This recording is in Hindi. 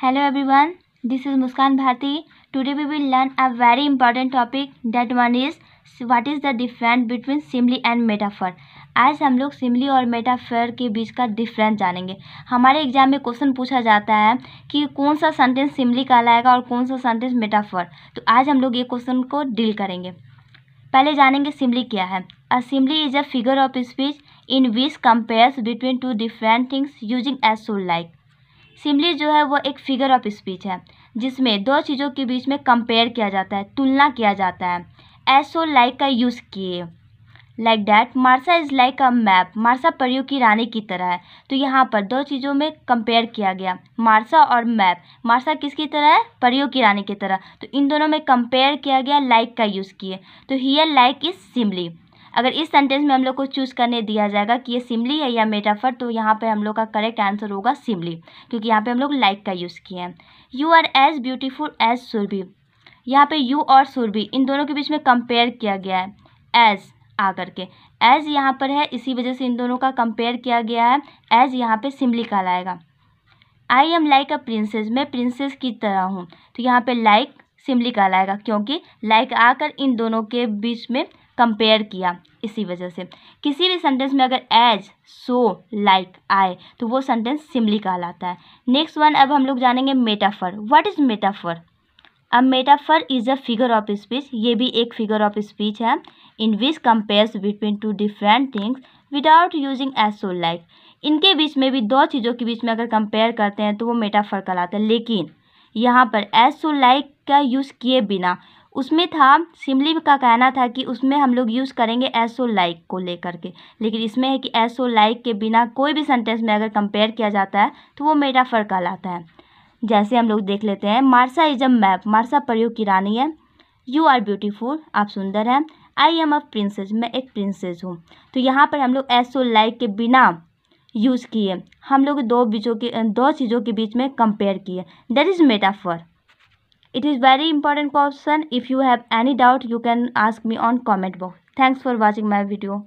Hello everyone, this is Muskan Bharti Today we will learn a very important topic that one is what is the different between simile and metaphor आज हम लोग सिमली और मेटाफर के बीच का डिफरेंस जानेंगे हमारे एग्जाम में क्वेश्चन पूछा जाता है कि कौन सा सेंटेंस सिमली कहलाएगा और कौन सा सेंटेंस मेटाफर तो आज हम लोग ये क्वेश्चन को डील करेंगे पहले जानेंगे सिमली क्या है a simile is a figure of speech in which compares between two different things using as so like simile जो है वो एक फिगर ऑफ स्पीच है जिसमें दो चीज़ों के बीच में कंपेयर किया जाता है तुलना किया जाता है ऐसो लाइक का यूज़ किए like that Marsha is like a map Marsha परियों की रानी की तरह है तो यहाँ पर दो चीज़ों में कंपेयर किया गया मार्सा और मैप मार्सा किसकी तरह है परियों की रानी की तरह तो इन दोनों में कंपेयर किया गया लाइक like का यूज़ किए तो हियर लाइक इज़ सिमली अगर इस सेंटेंस में हम लोग को चूज़ करने दिया जाएगा कि ये सिमली है या मेटाफर तो यहाँ पर हम लोग का करेक्ट आंसर होगा सिमली क्योंकि यहाँ पर हम लोग लाइक का यूज़ किए हैं you are as beautiful as Surabhi यहाँ पे यू और सुरभि इन दोनों के बीच में कंपेयर किया गया है एज आ करके एज यहाँ पर है इसी वजह से इन दोनों का कंपेयर किया गया है एज यहाँ पर सिमली कहलाएगा I am like a princess मैं प्रिंसेस की तरह हूँ तो यहाँ पर लाइक like, सिमली कहलाएगा क्योंकि लाइक आकर इन दोनों के बीच में कंपेयर किया इसी वजह से किसी भी सेंटेंस में अगर एज सो लाइक आए तो वो सेंटेंस सिमली कहलाता है नेक्स्ट वन अब हम लोग जानेंगे मेटाफर व्हाट इज़ मेटाफर अब metaphor is a figure of speech ये भी एक फिगर ऑफ स्पीच है in which compares between two different things without using as so like इनके बीच में भी दो चीज़ों के बीच में अगर कंपेयर करते हैं तो वो मेटाफर कहलाता है लेकिन यहाँ पर एस सो लाइक का यूज़ किए बिना उसमें था सिमली का कहना था कि उसमें हम लोग यूज़ करेंगे एज ओ लाइक को लेकर के लेकिन इसमें है कि एज ओ लाइक के बिना कोई भी सेंटेंस में अगर कंपेयर किया जाता है तो वो मेरा फ़र्क कहलाता है जैसे हम लोग देख लेते हैं Marsha is a map Marsha प्रयोग की रानी है यू आर ब्यूटीफुल आप सुंदर हैं आई एम अ प्रिंसेस मैं एक प्रिंसेस हूँ तो यहाँ पर हम लोग एस ओ लाइक के बिना यूज़ किए हम लोग दो बीचों के दो चीज़ों के बीच में कंपेयर किए that is metaphor it is very important question if you have any doubt you can ask me on comment box thanks for watching my video